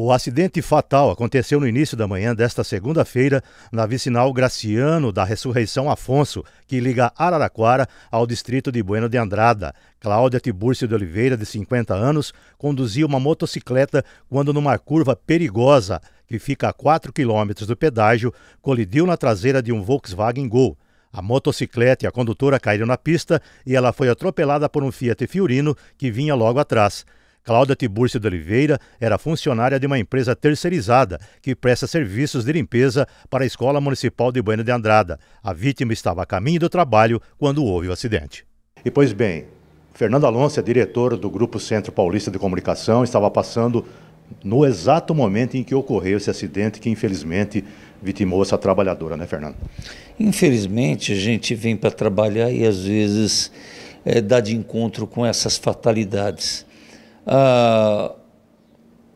O acidente fatal aconteceu no início da manhã desta segunda-feira na vicinal Graciano da Ressurreição Afonso, que liga Araraquara ao distrito de Bueno de Andrada. Cláudia Tibúrcio de Oliveira, de 50 anos, conduzia uma motocicleta quando, numa curva perigosa, que fica a 4 quilômetros do pedágio, colidiu na traseira de um Volkswagen Gol. A motocicleta e a condutora caíram na pista e ela foi atropelada por um Fiat Fiorino que vinha logo atrás. Cláudia Tiburcio de Oliveira era funcionária de uma empresa terceirizada que presta serviços de limpeza para a Escola Municipal de Bueno de Andrada. A vítima estava a caminho do trabalho quando houve o acidente. E pois bem, Fernando Alonso, é diretor do Grupo Centro Paulista de Comunicação, estava passando no exato momento em que ocorreu esse acidente que infelizmente vitimou essa trabalhadora, né, Fernando? Infelizmente, a gente vem para trabalhar e às vezes é, dá de encontro com essas fatalidades a,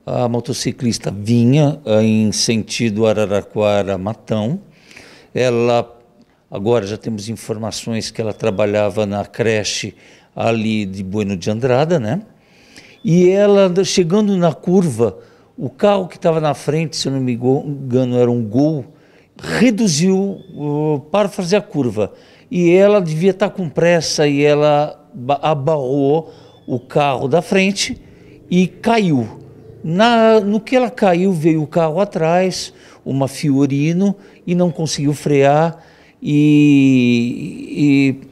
a motociclista vinha eh, em sentido Araraquara-Matão. Ela, agora já temos informações que ela trabalhava na creche ali de Bueno de Andrada, né? E ela, chegando na curva, o carro que estava na frente, se eu não me engano, era um Gol, reduziu uh, para fazer a curva. E ela devia estar tá com pressa e ela abarrou o carro da frente e caiu. Na, no que ela caiu, veio o carro atrás, uma Fiorino, e não conseguiu frear e, e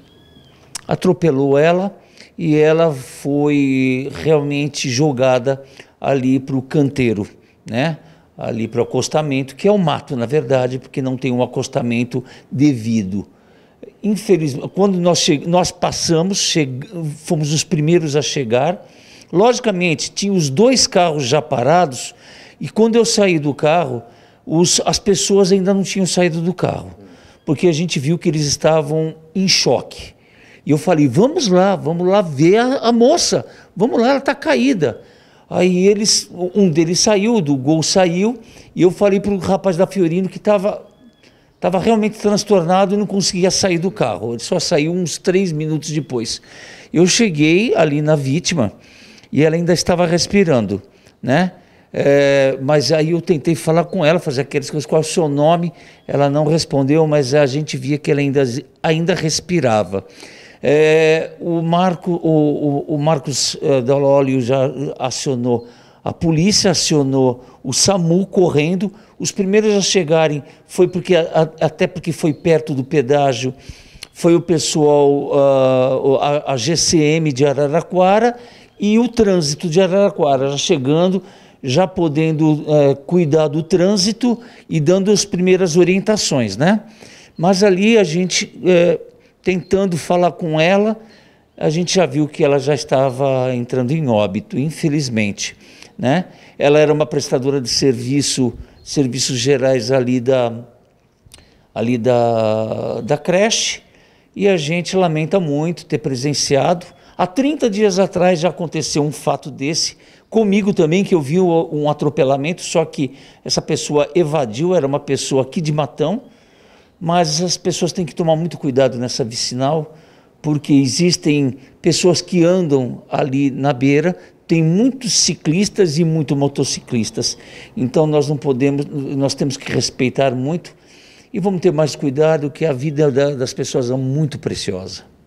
atropelou ela e ela foi realmente jogada ali para o canteiro, né? ali para o acostamento, que é o mato, na verdade, porque não tem um acostamento devido infelizmente, quando nós, nós passamos, fomos os primeiros a chegar. Logicamente, tinha os dois carros já parados, e quando eu saí do carro, os, as pessoas ainda não tinham saído do carro, porque a gente viu que eles estavam em choque. E eu falei: vamos lá, vamos lá ver a, a moça, vamos lá, ela está caída. Aí eles, um deles saiu, do gol saiu, e eu falei para o rapaz da Fiorino que estava Estava realmente transtornado e não conseguia sair do carro. Ele só saiu uns três minutos depois. Eu cheguei ali na vítima e ela ainda estava respirando, né? É, mas aí eu tentei falar com ela, fazer aqueles coisas, qual é o seu nome? Ela não respondeu, mas a gente via que ela ainda, ainda respirava. É, o, Marco, o, o, o Marcos uh, eh, Dalolio já acionou a polícia acionou o SAMU correndo. Os primeiros a chegarem foi porque a, até porque foi perto do pedágio, foi o pessoal ah, a, a GCM de Araraquara e o trânsito de Araraquara já chegando, já podendo ah, cuidar do trânsito e dando as primeiras orientações, né? Mas ali a gente eh, tentando falar com ela, a gente já viu que ela já estava entrando em óbito, infelizmente. Né? Ela era uma prestadora de serviço, serviços gerais ali da, ali da, da creche, e a gente lamenta muito ter presenciado. Há 30 dias atrás já aconteceu um fato desse, comigo também, que eu vi um atropelamento, só que essa pessoa evadiu, era uma pessoa aqui de Matão, mas as pessoas têm que tomar muito cuidado nessa vicinal, porque existem pessoas que andam ali na beira, tem muitos ciclistas e muitos motociclistas. Então nós não podemos, nós temos que respeitar muito e vamos ter mais cuidado, que a vida das pessoas é muito preciosa.